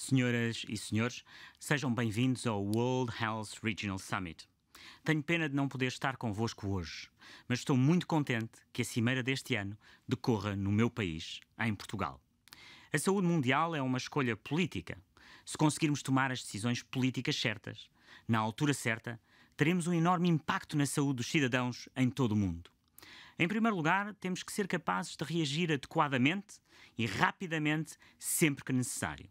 Senhoras e senhores, sejam bem-vindos ao World Health Regional Summit. Tenho pena de não poder estar convosco hoje, mas estou muito contente que a cimeira deste ano decorra no meu país, em Portugal. A saúde mundial é uma escolha política. Se conseguirmos tomar as decisões políticas certas, na altura certa, teremos um enorme impacto na saúde dos cidadãos em todo o mundo. Em primeiro lugar, temos que ser capazes de reagir adequadamente e rapidamente sempre que necessário.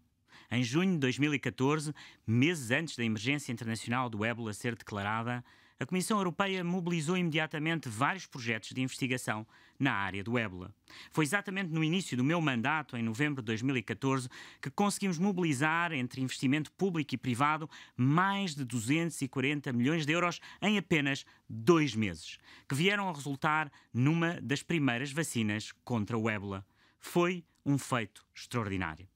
Em junho de 2014, meses antes da emergência internacional do ébola ser declarada, a Comissão Europeia mobilizou imediatamente vários projetos de investigação na área do ébola. Foi exatamente no início do meu mandato, em novembro de 2014, que conseguimos mobilizar, entre investimento público e privado, mais de 240 milhões de euros em apenas dois meses, que vieram a resultar numa das primeiras vacinas contra o ébola. Foi um feito extraordinário.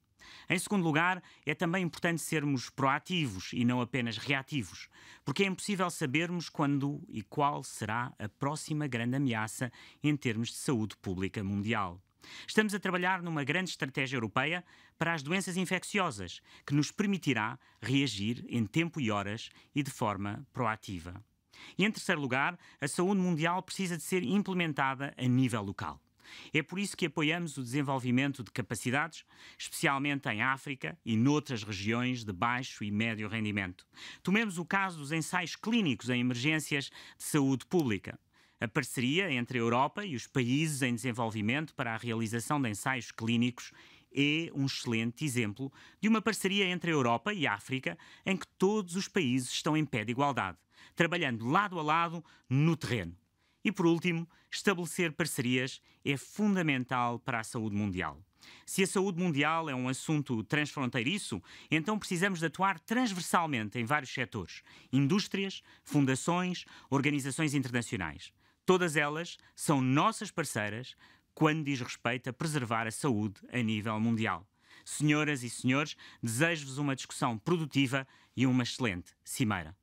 Em segundo lugar, é também importante sermos proativos e não apenas reativos, porque é impossível sabermos quando e qual será a próxima grande ameaça em termos de saúde pública mundial. Estamos a trabalhar numa grande estratégia europeia para as doenças infecciosas, que nos permitirá reagir em tempo e horas e de forma proativa. E, em terceiro lugar, a saúde mundial precisa de ser implementada a nível local. É por isso que apoiamos o desenvolvimento de capacidades, especialmente em África e noutras regiões de baixo e médio rendimento. Tomemos o caso dos ensaios clínicos em emergências de saúde pública a parceria entre a Europa e os países em desenvolvimento para a realização de ensaios clínicos é um excelente exemplo de uma parceria entre a Europa e a África em que todos os países estão em pé de igualdade, trabalhando lado a lado no terreno. E por último, estabelecer parcerias é fundamental para a saúde mundial. Se a saúde mundial é um assunto transfronteiriço, então precisamos de atuar transversalmente em vários setores: indústrias, fundações, organizações internacionais. Todas elas são nossas parceiras quando diz respeito a preservar a saúde a nível mundial. Senhoras e senhores, desejo-vos uma discussão produtiva e uma excelente cimeira.